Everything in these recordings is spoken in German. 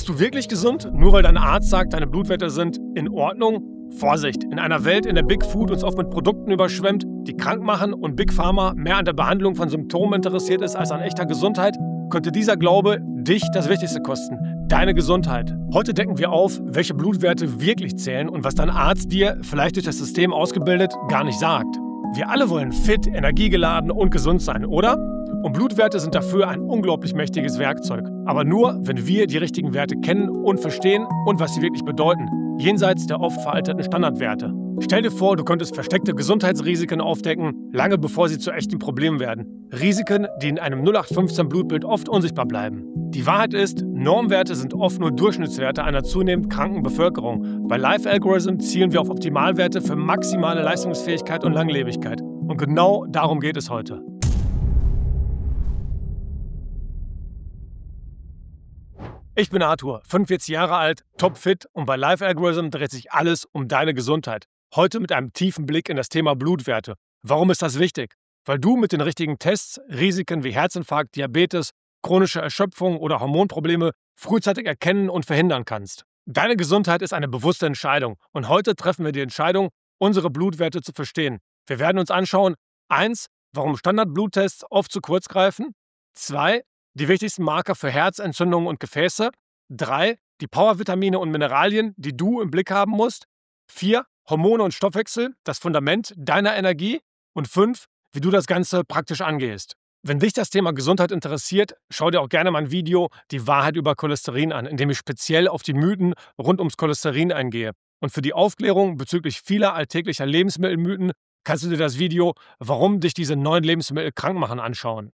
Bist du wirklich gesund? Nur weil dein Arzt sagt, deine Blutwerte sind in Ordnung? Vorsicht! In einer Welt, in der Big Food uns oft mit Produkten überschwemmt, die krank machen und Big Pharma mehr an der Behandlung von Symptomen interessiert ist als an echter Gesundheit, könnte dieser Glaube dich das Wichtigste kosten, deine Gesundheit. Heute decken wir auf, welche Blutwerte wirklich zählen und was dein Arzt dir, vielleicht durch das System ausgebildet, gar nicht sagt. Wir alle wollen fit, energiegeladen und gesund sein, oder? Und Blutwerte sind dafür ein unglaublich mächtiges Werkzeug. Aber nur, wenn wir die richtigen Werte kennen und verstehen und was sie wirklich bedeuten. Jenseits der oft veralteten Standardwerte. Stell dir vor, du könntest versteckte Gesundheitsrisiken aufdecken, lange bevor sie zu echten Problemen werden. Risiken, die in einem 0815 Blutbild oft unsichtbar bleiben. Die Wahrheit ist, Normwerte sind oft nur Durchschnittswerte einer zunehmend kranken Bevölkerung. Bei Life Algorithm zielen wir auf Optimalwerte für maximale Leistungsfähigkeit und Langlebigkeit. Und genau darum geht es heute. Ich bin Arthur, 45 Jahre alt, topfit und bei Life Algorithm dreht sich alles um deine Gesundheit. Heute mit einem tiefen Blick in das Thema Blutwerte. Warum ist das wichtig? Weil du mit den richtigen Tests Risiken wie Herzinfarkt, Diabetes, chronische Erschöpfung oder Hormonprobleme frühzeitig erkennen und verhindern kannst. Deine Gesundheit ist eine bewusste Entscheidung und heute treffen wir die Entscheidung, unsere Blutwerte zu verstehen. Wir werden uns anschauen, 1. Warum Standardbluttests oft zu kurz greifen, 2 die wichtigsten Marker für Herzentzündungen und Gefäße. 3. die Powervitamine und Mineralien, die du im Blick haben musst. 4. Hormone und Stoffwechsel, das Fundament deiner Energie. Und 5. wie du das Ganze praktisch angehst. Wenn dich das Thema Gesundheit interessiert, schau dir auch gerne mein Video Die Wahrheit über Cholesterin an, in dem ich speziell auf die Mythen rund ums Cholesterin eingehe. Und für die Aufklärung bezüglich vieler alltäglicher Lebensmittelmythen kannst du dir das Video Warum dich diese neuen Lebensmittel krank machen anschauen.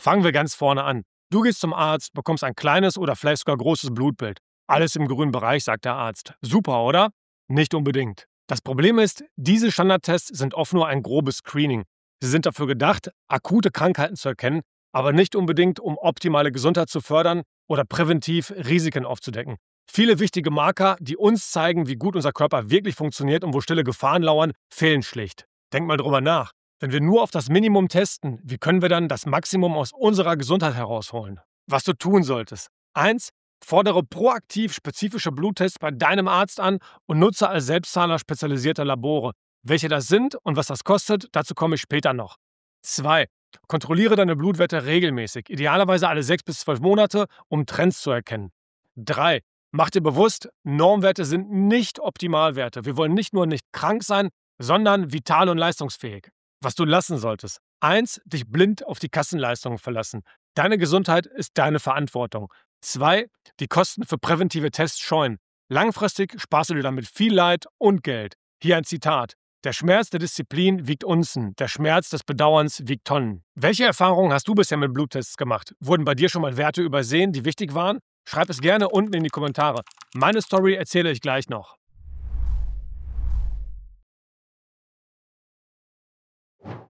Fangen wir ganz vorne an. Du gehst zum Arzt, bekommst ein kleines oder vielleicht sogar großes Blutbild. Alles im grünen Bereich, sagt der Arzt. Super, oder? Nicht unbedingt. Das Problem ist, diese Standardtests sind oft nur ein grobes Screening. Sie sind dafür gedacht, akute Krankheiten zu erkennen, aber nicht unbedingt, um optimale Gesundheit zu fördern oder präventiv Risiken aufzudecken. Viele wichtige Marker, die uns zeigen, wie gut unser Körper wirklich funktioniert und wo stille Gefahren lauern, fehlen schlicht. Denk mal drüber nach. Wenn wir nur auf das Minimum testen, wie können wir dann das Maximum aus unserer Gesundheit herausholen? Was du tun solltest. 1. Fordere proaktiv spezifische Bluttests bei deinem Arzt an und nutze als Selbstzahler spezialisierte Labore. Welche das sind und was das kostet, dazu komme ich später noch. 2. Kontrolliere deine Blutwerte regelmäßig, idealerweise alle 6 bis 12 Monate, um Trends zu erkennen. 3. Mach dir bewusst, Normwerte sind nicht Optimalwerte. Wir wollen nicht nur nicht krank sein, sondern vital und leistungsfähig was du lassen solltest. Eins, dich blind auf die Kassenleistungen verlassen. Deine Gesundheit ist deine Verantwortung. Zwei, die Kosten für präventive Tests scheuen. Langfristig sparst du dir damit viel Leid und Geld. Hier ein Zitat. Der Schmerz der Disziplin wiegt Unzen, der Schmerz des Bedauerns wiegt Tonnen. Welche Erfahrungen hast du bisher mit Bluttests gemacht? Wurden bei dir schon mal Werte übersehen, die wichtig waren? Schreib es gerne unten in die Kommentare. Meine Story erzähle ich gleich noch.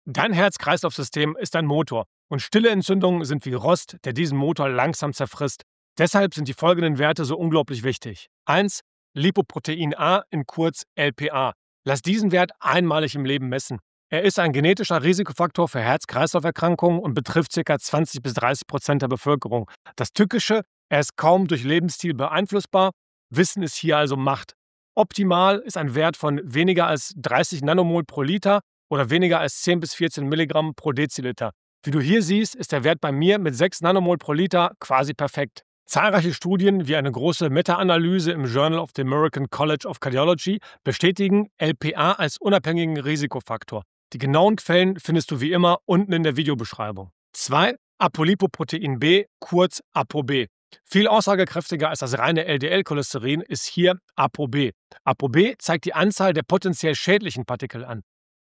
Dein Herz-Kreislauf-System ist ein Motor und stille Entzündungen sind wie Rost, der diesen Motor langsam zerfrisst. Deshalb sind die folgenden Werte so unglaublich wichtig. 1. Lipoprotein A in kurz LPA. Lass diesen Wert einmalig im Leben messen. Er ist ein genetischer Risikofaktor für Herz-Kreislauf-Erkrankungen und betrifft ca. 20 bis 30 Prozent der Bevölkerung. Das Tückische, er ist kaum durch Lebensstil beeinflussbar. Wissen ist hier also Macht. Optimal ist ein Wert von weniger als 30 Nanomol pro Liter oder weniger als 10 bis 14 Milligramm pro Deziliter. Wie du hier siehst, ist der Wert bei mir mit 6 Nanomol pro Liter quasi perfekt. Zahlreiche Studien wie eine große Meta-Analyse im Journal of the American College of Cardiology bestätigen LPA als unabhängigen Risikofaktor. Die genauen Quellen findest du wie immer unten in der Videobeschreibung. 2. Apolipoprotein B, kurz ApoB. Viel aussagekräftiger als das reine LDL-Cholesterin ist hier ApoB. ApoB zeigt die Anzahl der potenziell schädlichen Partikel an.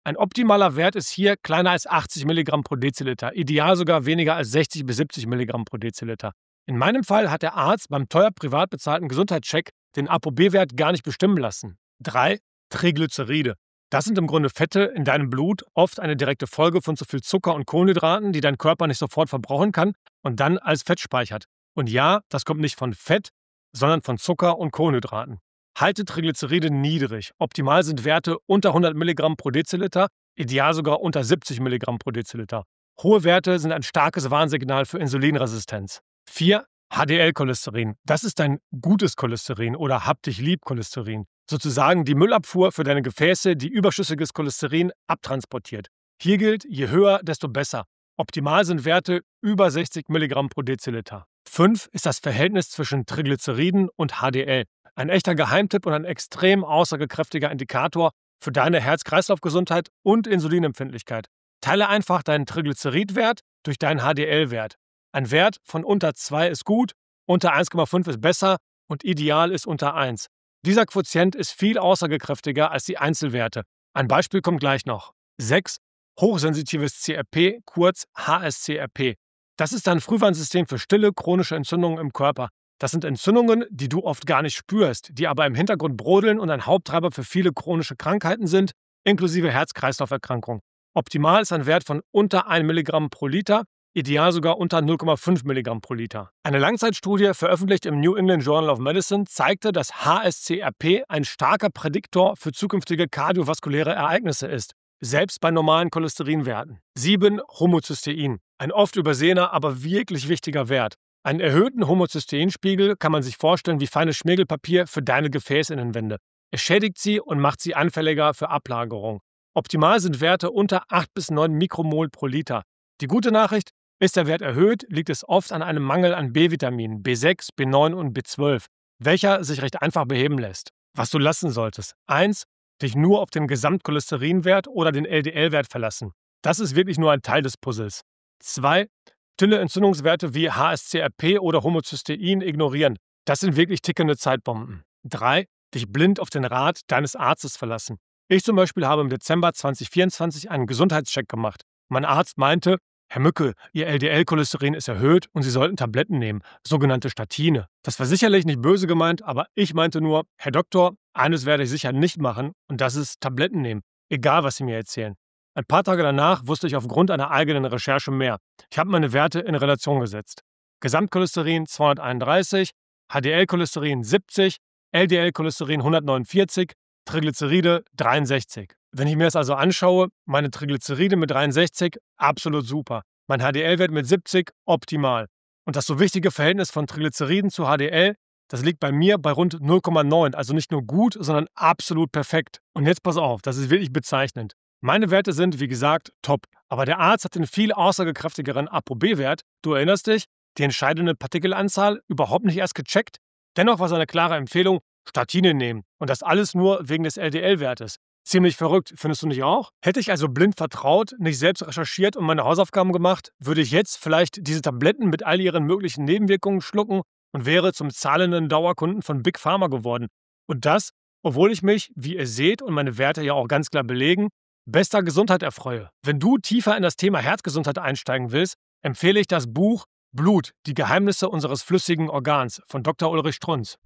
Ein optimaler Wert ist hier kleiner als 80 Milligramm pro Deziliter, ideal sogar weniger als 60 bis 70 Milligramm pro Deziliter. In meinem Fall hat der Arzt beim teuer privat bezahlten Gesundheitscheck den ApoB-Wert gar nicht bestimmen lassen. 3. Triglyceride. Das sind im Grunde Fette in deinem Blut, oft eine direkte Folge von zu viel Zucker und Kohlenhydraten, die dein Körper nicht sofort verbrauchen kann und dann als Fett speichert. Und ja, das kommt nicht von Fett, sondern von Zucker und Kohlenhydraten. Haltet Triglyceride niedrig. Optimal sind Werte unter 100 mg pro Deziliter, ideal sogar unter 70 mg pro Deziliter. Hohe Werte sind ein starkes Warnsignal für Insulinresistenz. 4. HDL-Cholesterin. Das ist dein gutes Cholesterin oder hab dich lieb Cholesterin. Sozusagen die Müllabfuhr für deine Gefäße, die überschüssiges Cholesterin abtransportiert. Hier gilt, je höher, desto besser. Optimal sind Werte über 60 mg pro Deziliter. 5 ist das Verhältnis zwischen Triglyceriden und HDL. Ein echter Geheimtipp und ein extrem aussagekräftiger Indikator für deine Herz-Kreislauf-Gesundheit und Insulinempfindlichkeit. Teile einfach deinen Triglyceridwert durch deinen HDL-Wert. Ein Wert von unter 2 ist gut, unter 1,5 ist besser und ideal ist unter 1. Dieser Quotient ist viel aussagekräftiger als die Einzelwerte. Ein Beispiel kommt gleich noch. 6. Hochsensitives CRP, kurz HSCRP. Das ist ein Frühwarnsystem für stille chronische Entzündungen im Körper. Das sind Entzündungen, die du oft gar nicht spürst, die aber im Hintergrund brodeln und ein Haupttreiber für viele chronische Krankheiten sind, inklusive Herz-Kreislauf-Erkrankungen. Optimal ist ein Wert von unter 1 Milligramm pro Liter, ideal sogar unter 0,5 Milligramm pro Liter. Eine Langzeitstudie, veröffentlicht im New England Journal of Medicine, zeigte, dass HSCRP ein starker Prädiktor für zukünftige kardiovaskuläre Ereignisse ist, selbst bei normalen Cholesterinwerten. 7. Homozystein, ein oft übersehener, aber wirklich wichtiger Wert. Einen erhöhten Homozysteinspiegel kann man sich vorstellen wie feines Schmirgelpapier für deine Gefäßinnenwände. Es schädigt sie und macht sie anfälliger für Ablagerung. Optimal sind Werte unter 8 bis 9 Mikromol pro Liter. Die gute Nachricht, ist der Wert erhöht, liegt es oft an einem Mangel an B-Vitaminen, B6, B9 und B12, welcher sich recht einfach beheben lässt. Was du lassen solltest. 1. Dich nur auf den Gesamtcholesterinwert oder den LDL-Wert verlassen. Das ist wirklich nur ein Teil des Puzzles. 2. Stille Entzündungswerte wie HSCRP oder Homozystein ignorieren. Das sind wirklich tickende Zeitbomben. 3. Dich blind auf den Rat deines Arztes verlassen. Ich zum Beispiel habe im Dezember 2024 einen Gesundheitscheck gemacht. Mein Arzt meinte, Herr Mücke, Ihr LDL-Cholesterin ist erhöht und Sie sollten Tabletten nehmen, sogenannte Statine. Das war sicherlich nicht böse gemeint, aber ich meinte nur, Herr Doktor, eines werde ich sicher nicht machen und das ist Tabletten nehmen, egal was Sie mir erzählen. Ein paar Tage danach wusste ich aufgrund einer eigenen Recherche mehr. Ich habe meine Werte in Relation gesetzt. Gesamtcholesterin 231, HDL-Cholesterin 70, LDL-Cholesterin 149, Triglyceride 63. Wenn ich mir das also anschaue, meine Triglyceride mit 63 absolut super. Mein HDL-Wert mit 70 optimal. Und das so wichtige Verhältnis von Triglyceriden zu HDL, das liegt bei mir bei rund 0,9. Also nicht nur gut, sondern absolut perfekt. Und jetzt pass auf, das ist wirklich bezeichnend. Meine Werte sind, wie gesagt, top. Aber der Arzt hat den viel aussagekräftigeren ApoB-Wert, du erinnerst dich, die entscheidende Partikelanzahl, überhaupt nicht erst gecheckt. Dennoch war seine klare Empfehlung, Statine nehmen. Und das alles nur wegen des LDL-Wertes. Ziemlich verrückt, findest du nicht auch? Hätte ich also blind vertraut, nicht selbst recherchiert und meine Hausaufgaben gemacht, würde ich jetzt vielleicht diese Tabletten mit all ihren möglichen Nebenwirkungen schlucken und wäre zum zahlenden Dauerkunden von Big Pharma geworden. Und das, obwohl ich mich, wie ihr seht und meine Werte ja auch ganz klar belegen, bester Gesundheit erfreue. Wenn du tiefer in das Thema Herzgesundheit einsteigen willst, empfehle ich das Buch Blut, die Geheimnisse unseres flüssigen Organs von Dr. Ulrich Strunz.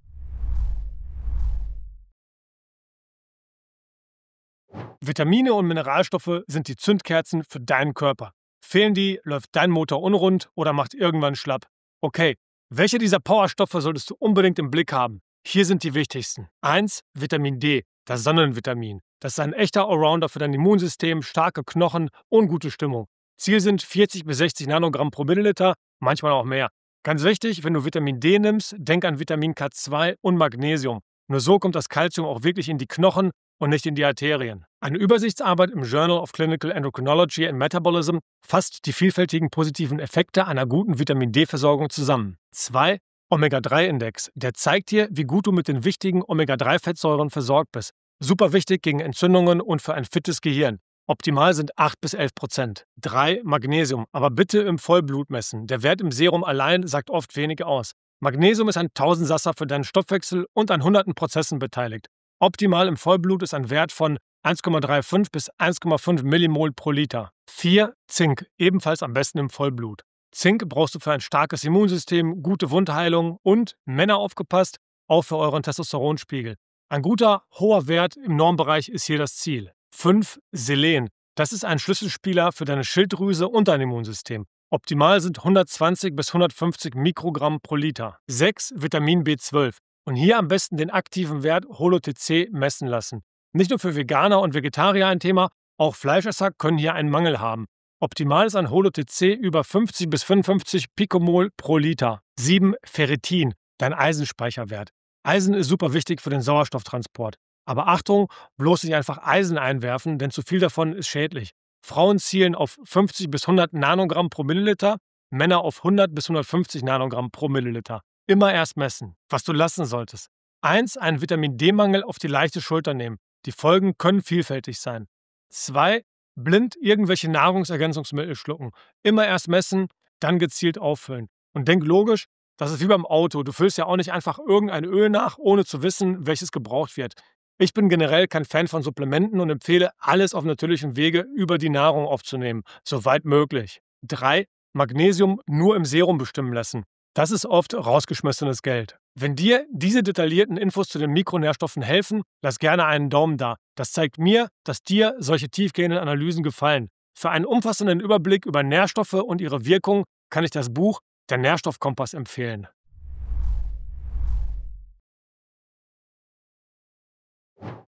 Vitamine und Mineralstoffe sind die Zündkerzen für deinen Körper. Fehlen die, läuft dein Motor unrund oder macht irgendwann schlapp. Okay, welche dieser Powerstoffe solltest du unbedingt im Blick haben? Hier sind die wichtigsten. 1. Vitamin D, das Sonnenvitamin. Das ist ein echter Allrounder für dein Immunsystem, starke Knochen und gute Stimmung. Ziel sind 40 bis 60 Nanogramm pro Milliliter, manchmal auch mehr. Ganz wichtig, wenn du Vitamin D nimmst, denk an Vitamin K2 und Magnesium. Nur so kommt das Kalzium auch wirklich in die Knochen und nicht in die Arterien. Eine Übersichtsarbeit im Journal of Clinical Endocrinology and Metabolism fasst die vielfältigen positiven Effekte einer guten Vitamin D-Versorgung zusammen. 2. Omega-3-Index. Der zeigt dir, wie gut du mit den wichtigen Omega-3-Fettsäuren versorgt bist. Super wichtig gegen Entzündungen und für ein fittes Gehirn. Optimal sind 8 bis 11 Prozent. 3. Magnesium, aber bitte im Vollblut messen. Der Wert im Serum allein sagt oft wenig aus. Magnesium ist ein Tausendsasser für deinen Stoffwechsel und an hunderten Prozessen beteiligt. Optimal im Vollblut ist ein Wert von 1,35 bis 1,5 Millimol pro Liter. 4. Zink, ebenfalls am besten im Vollblut. Zink brauchst du für ein starkes Immunsystem, gute Wundheilung und, Männer aufgepasst, auch für euren Testosteronspiegel. Ein guter, hoher Wert im Normbereich ist hier das Ziel. 5. Selen. Das ist ein Schlüsselspieler für deine Schilddrüse und dein Immunsystem. Optimal sind 120 bis 150 Mikrogramm pro Liter. 6. Vitamin B12. Und hier am besten den aktiven Wert HoloTC messen lassen. Nicht nur für Veganer und Vegetarier ein Thema, auch Fleischesser können hier einen Mangel haben. Optimal ist ein HoloTC über 50 bis 55 Picomol pro Liter. 7. Ferritin, dein Eisenspeicherwert. Eisen ist super wichtig für den Sauerstofftransport. Aber Achtung, bloß nicht einfach Eisen einwerfen, denn zu viel davon ist schädlich. Frauen zielen auf 50 bis 100 Nanogramm pro Milliliter, Männer auf 100 bis 150 Nanogramm pro Milliliter. Immer erst messen, was du lassen solltest. 1. Einen Vitamin D-Mangel auf die leichte Schulter nehmen. Die Folgen können vielfältig sein. 2. Blind irgendwelche Nahrungsergänzungsmittel schlucken. Immer erst messen, dann gezielt auffüllen. Und denk logisch, das ist wie beim Auto. Du füllst ja auch nicht einfach irgendein Öl nach, ohne zu wissen, welches gebraucht wird. Ich bin generell kein Fan von Supplementen und empfehle, alles auf natürlichem Wege über die Nahrung aufzunehmen, soweit möglich. 3. Magnesium nur im Serum bestimmen lassen. Das ist oft rausgeschmissenes Geld. Wenn dir diese detaillierten Infos zu den Mikronährstoffen helfen, lass gerne einen Daumen da. Das zeigt mir, dass dir solche tiefgehenden Analysen gefallen. Für einen umfassenden Überblick über Nährstoffe und ihre Wirkung kann ich das Buch der Nährstoffkompass empfehlen?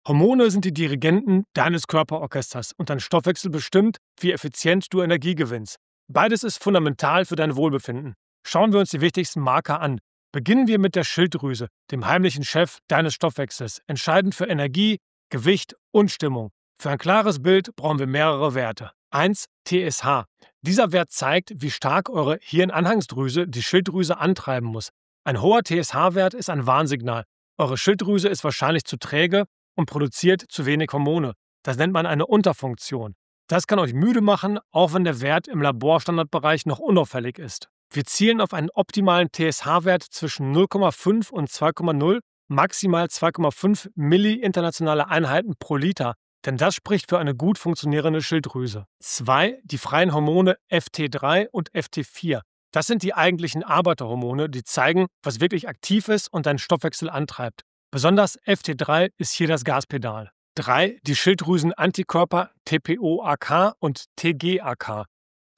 Hormone sind die Dirigenten deines Körperorchesters und dein Stoffwechsel bestimmt, wie effizient du Energie gewinnst. Beides ist fundamental für dein Wohlbefinden. Schauen wir uns die wichtigsten Marker an. Beginnen wir mit der Schilddrüse, dem heimlichen Chef deines Stoffwechsels, entscheidend für Energie, Gewicht und Stimmung. Für ein klares Bild brauchen wir mehrere Werte. 1 TSH. Dieser Wert zeigt, wie stark eure Hirnanhangsdrüse die Schilddrüse antreiben muss. Ein hoher TSH-Wert ist ein Warnsignal. Eure Schilddrüse ist wahrscheinlich zu träge und produziert zu wenig Hormone. Das nennt man eine Unterfunktion. Das kann euch müde machen, auch wenn der Wert im Laborstandardbereich noch unauffällig ist. Wir zielen auf einen optimalen TSH-Wert zwischen 0,5 und 2,0, maximal 2,5 Milli internationale Einheiten pro Liter. Denn das spricht für eine gut funktionierende Schilddrüse. Zwei, Die freien Hormone FT3 und FT4. Das sind die eigentlichen Arbeiterhormone, die zeigen, was wirklich aktiv ist und deinen Stoffwechsel antreibt. Besonders FT3 ist hier das Gaspedal. Drei, Die Schilddrüsenantikörper TPOAK und TGAK.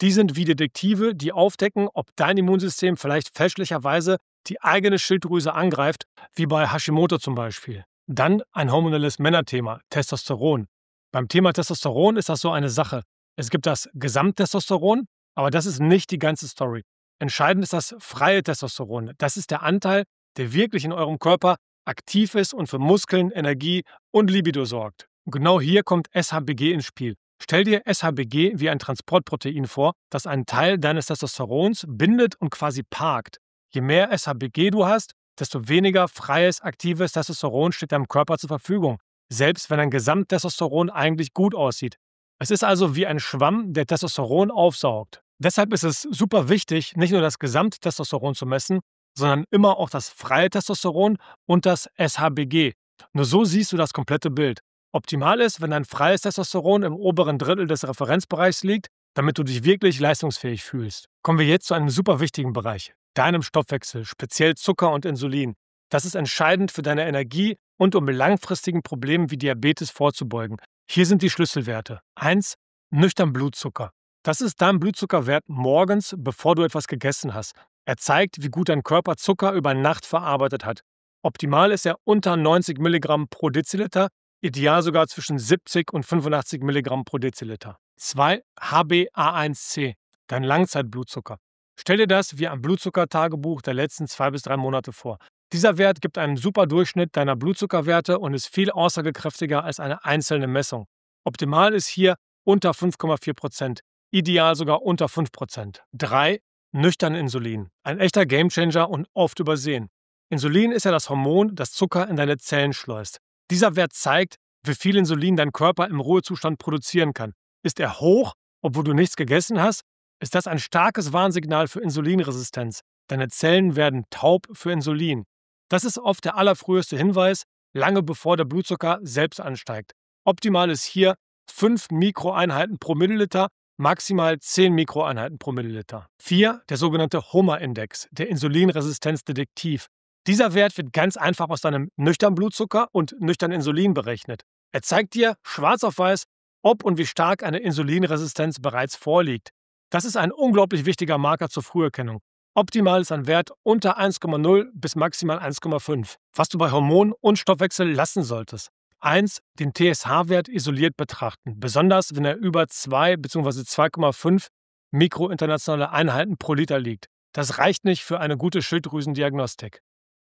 Die sind wie Detektive, die aufdecken, ob dein Immunsystem vielleicht fälschlicherweise die eigene Schilddrüse angreift, wie bei Hashimoto zum Beispiel. Dann ein hormonelles Männerthema, Testosteron. Beim Thema Testosteron ist das so eine Sache. Es gibt das Gesamttestosteron, aber das ist nicht die ganze Story. Entscheidend ist das freie Testosteron. Das ist der Anteil, der wirklich in eurem Körper aktiv ist und für Muskeln, Energie und Libido sorgt. Und genau hier kommt SHBG ins Spiel. Stell dir SHBG wie ein Transportprotein vor, das einen Teil deines Testosterons bindet und quasi parkt. Je mehr SHBG du hast, desto weniger freies, aktives Testosteron steht deinem Körper zur Verfügung selbst wenn ein Gesamttestosteron eigentlich gut aussieht. Es ist also wie ein Schwamm, der Testosteron aufsaugt. Deshalb ist es super wichtig, nicht nur das Gesamttestosteron zu messen, sondern immer auch das freie Testosteron und das SHBG. Nur so siehst du das komplette Bild. Optimal ist, wenn dein freies Testosteron im oberen Drittel des Referenzbereichs liegt, damit du dich wirklich leistungsfähig fühlst. Kommen wir jetzt zu einem super wichtigen Bereich, deinem Stoffwechsel, speziell Zucker und Insulin. Das ist entscheidend für deine Energie, und um langfristigen Problemen wie Diabetes vorzubeugen. Hier sind die Schlüsselwerte. 1. Nüchtern Blutzucker. Das ist dein Blutzuckerwert morgens, bevor du etwas gegessen hast. Er zeigt, wie gut dein Körper Zucker über Nacht verarbeitet hat. Optimal ist er unter 90 Milligramm pro Deziliter, ideal sogar zwischen 70 und 85 Milligramm pro Deziliter. 2. HbA1c, dein Langzeitblutzucker. Stell dir das wie ein Blutzuckertagebuch der letzten zwei bis drei Monate vor. Dieser Wert gibt einen super Durchschnitt deiner Blutzuckerwerte und ist viel aussagekräftiger als eine einzelne Messung. Optimal ist hier unter 5,4 Prozent, ideal sogar unter 5 Prozent. 3. Nüchtern Insulin. Ein echter Gamechanger und oft übersehen. Insulin ist ja das Hormon, das Zucker in deine Zellen schleust. Dieser Wert zeigt, wie viel Insulin dein Körper im Ruhezustand produzieren kann. Ist er hoch, obwohl du nichts gegessen hast, ist das ein starkes Warnsignal für Insulinresistenz. Deine Zellen werden taub für Insulin. Das ist oft der allerfrüheste Hinweis, lange bevor der Blutzucker selbst ansteigt. Optimal ist hier 5 Mikroeinheiten pro Milliliter, maximal 10 Mikroeinheiten pro Milliliter. 4. Der sogenannte HOMA-Index, der Insulinresistenzdetektiv. Dieser Wert wird ganz einfach aus deinem nüchtern Blutzucker und nüchtern Insulin berechnet. Er zeigt dir schwarz auf weiß, ob und wie stark eine Insulinresistenz bereits vorliegt. Das ist ein unglaublich wichtiger Marker zur Früherkennung. Optimal ist ein Wert unter 1,0 bis maximal 1,5, was du bei Hormonen und Stoffwechsel lassen solltest. 1. Den TSH-Wert isoliert betrachten, besonders wenn er über 2 bzw. 2,5 mikrointernationale Einheiten pro Liter liegt. Das reicht nicht für eine gute Schilddrüsendiagnostik.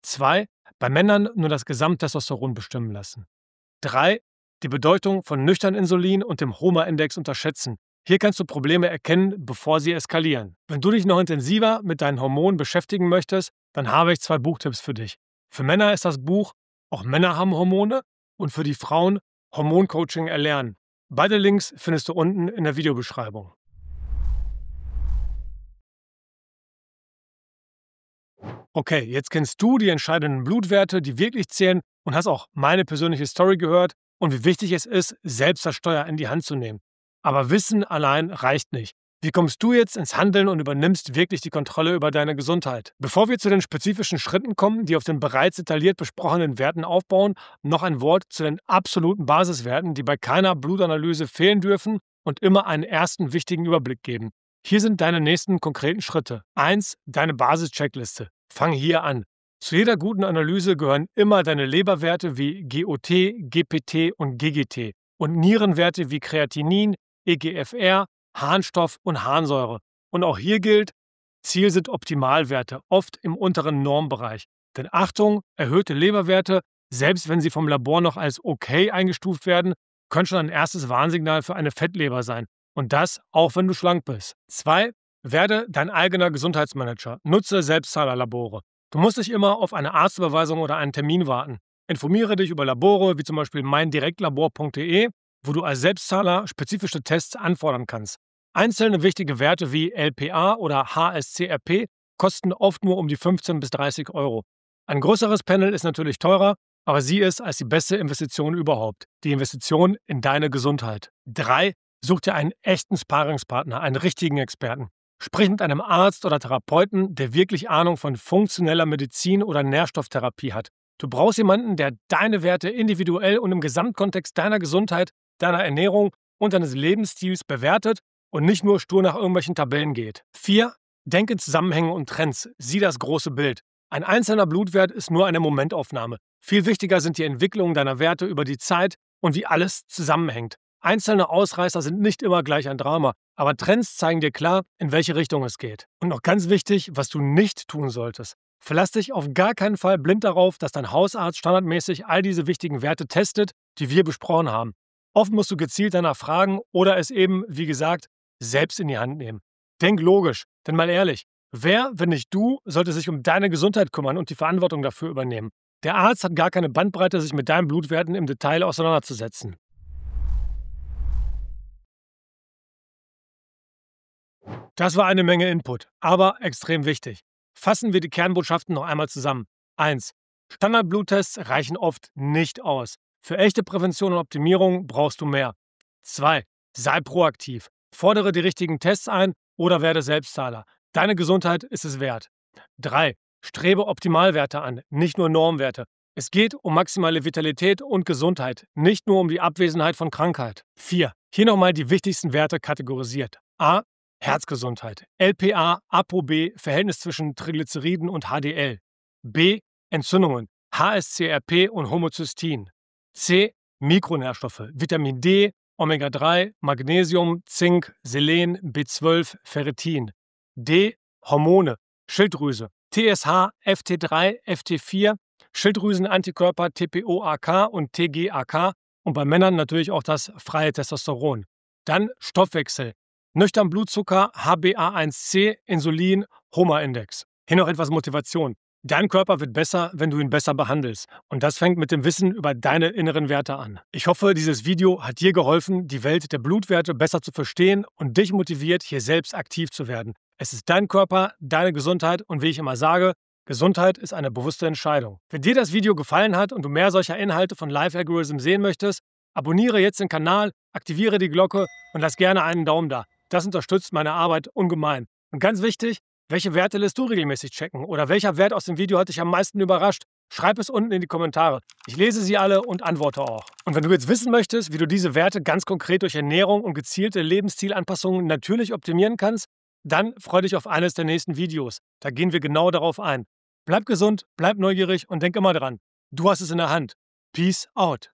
2. Bei Männern nur das Gesamttestosteron bestimmen lassen. 3. Die Bedeutung von nüchtern Insulin und dem HOMA-Index unterschätzen, hier kannst du Probleme erkennen, bevor sie eskalieren. Wenn du dich noch intensiver mit deinen Hormonen beschäftigen möchtest, dann habe ich zwei Buchtipps für dich. Für Männer ist das Buch Auch Männer haben Hormone und für die Frauen Hormoncoaching erlernen. Beide Links findest du unten in der Videobeschreibung. Okay, jetzt kennst du die entscheidenden Blutwerte, die wirklich zählen und hast auch meine persönliche Story gehört und wie wichtig es ist, selbst das Steuer in die Hand zu nehmen. Aber Wissen allein reicht nicht. Wie kommst du jetzt ins Handeln und übernimmst wirklich die Kontrolle über deine Gesundheit? Bevor wir zu den spezifischen Schritten kommen, die auf den bereits detailliert besprochenen Werten aufbauen, noch ein Wort zu den absoluten Basiswerten, die bei keiner Blutanalyse fehlen dürfen und immer einen ersten wichtigen Überblick geben. Hier sind deine nächsten konkreten Schritte. 1. Deine Basis-Checkliste. Fang hier an. Zu jeder guten Analyse gehören immer deine Leberwerte wie GOT, GPT und GGT und Nierenwerte wie Kreatinin, EGFR, Harnstoff und Harnsäure. Und auch hier gilt, Ziel sind Optimalwerte, oft im unteren Normbereich. Denn Achtung, erhöhte Leberwerte, selbst wenn sie vom Labor noch als okay eingestuft werden, können schon ein erstes Warnsignal für eine Fettleber sein. Und das, auch wenn du schlank bist. 2. Werde dein eigener Gesundheitsmanager. Nutze Selbstzahlerlabore. Du musst nicht immer auf eine Arztüberweisung oder einen Termin warten. Informiere dich über Labore wie zum Beispiel meindirektlabor.de wo du als Selbstzahler spezifische Tests anfordern kannst. Einzelne wichtige Werte wie LPA oder HSCRP kosten oft nur um die 15 bis 30 Euro. Ein größeres Panel ist natürlich teurer, aber sieh es als die beste Investition überhaupt. Die Investition in deine Gesundheit. 3. Such dir einen echten Sparingspartner, einen richtigen Experten. Sprich mit einem Arzt oder Therapeuten, der wirklich Ahnung von funktioneller Medizin oder Nährstofftherapie hat. Du brauchst jemanden, der deine Werte individuell und im Gesamtkontext deiner Gesundheit deiner Ernährung und deines Lebensstils bewertet und nicht nur stur nach irgendwelchen Tabellen geht. 4. Denke Zusammenhänge und Trends. Sieh das große Bild. Ein einzelner Blutwert ist nur eine Momentaufnahme. Viel wichtiger sind die Entwicklungen deiner Werte über die Zeit und wie alles zusammenhängt. Einzelne Ausreißer sind nicht immer gleich ein Drama, aber Trends zeigen dir klar, in welche Richtung es geht. Und noch ganz wichtig, was du nicht tun solltest. Verlass dich auf gar keinen Fall blind darauf, dass dein Hausarzt standardmäßig all diese wichtigen Werte testet, die wir besprochen haben. Oft musst du gezielt danach fragen oder es eben, wie gesagt, selbst in die Hand nehmen. Denk logisch, denn mal ehrlich, wer, wenn nicht du, sollte sich um deine Gesundheit kümmern und die Verantwortung dafür übernehmen? Der Arzt hat gar keine Bandbreite, sich mit deinen Blutwerten im Detail auseinanderzusetzen. Das war eine Menge Input, aber extrem wichtig. Fassen wir die Kernbotschaften noch einmal zusammen. 1. Standardbluttests reichen oft nicht aus. Für echte Prävention und Optimierung brauchst du mehr. 2. Sei proaktiv. Fordere die richtigen Tests ein oder werde Selbstzahler. Deine Gesundheit ist es wert. 3. Strebe Optimalwerte an, nicht nur Normwerte. Es geht um maximale Vitalität und Gesundheit, nicht nur um die Abwesenheit von Krankheit. 4. Hier nochmal die wichtigsten Werte kategorisiert. A. Herzgesundheit. LPA, ApoB, Verhältnis zwischen Triglyceriden und HDL. B. Entzündungen. HSCRP und Homozystin. C. Mikronährstoffe, Vitamin D, Omega-3, Magnesium, Zink, Selen, B12, Ferritin. D. Hormone, Schilddrüse, TSH, FT3, FT4, Schilddrüsenantikörper, TPOAK und TGAK und bei Männern natürlich auch das freie Testosteron. Dann Stoffwechsel, nüchtern Blutzucker, HbA1c, Insulin, Homa-Index. Hier noch etwas Motivation. Dein Körper wird besser, wenn du ihn besser behandelst. Und das fängt mit dem Wissen über deine inneren Werte an. Ich hoffe, dieses Video hat dir geholfen, die Welt der Blutwerte besser zu verstehen und dich motiviert, hier selbst aktiv zu werden. Es ist dein Körper, deine Gesundheit und wie ich immer sage, Gesundheit ist eine bewusste Entscheidung. Wenn dir das Video gefallen hat und du mehr solcher Inhalte von Life Algorithm sehen möchtest, abonniere jetzt den Kanal, aktiviere die Glocke und lass gerne einen Daumen da. Das unterstützt meine Arbeit ungemein. Und ganz wichtig, welche Werte lässt du regelmäßig checken? Oder welcher Wert aus dem Video hat dich am meisten überrascht? Schreib es unten in die Kommentare. Ich lese sie alle und antworte auch. Und wenn du jetzt wissen möchtest, wie du diese Werte ganz konkret durch Ernährung und gezielte Lebensstilanpassungen natürlich optimieren kannst, dann freue dich auf eines der nächsten Videos. Da gehen wir genau darauf ein. Bleib gesund, bleib neugierig und denk immer dran, du hast es in der Hand. Peace out.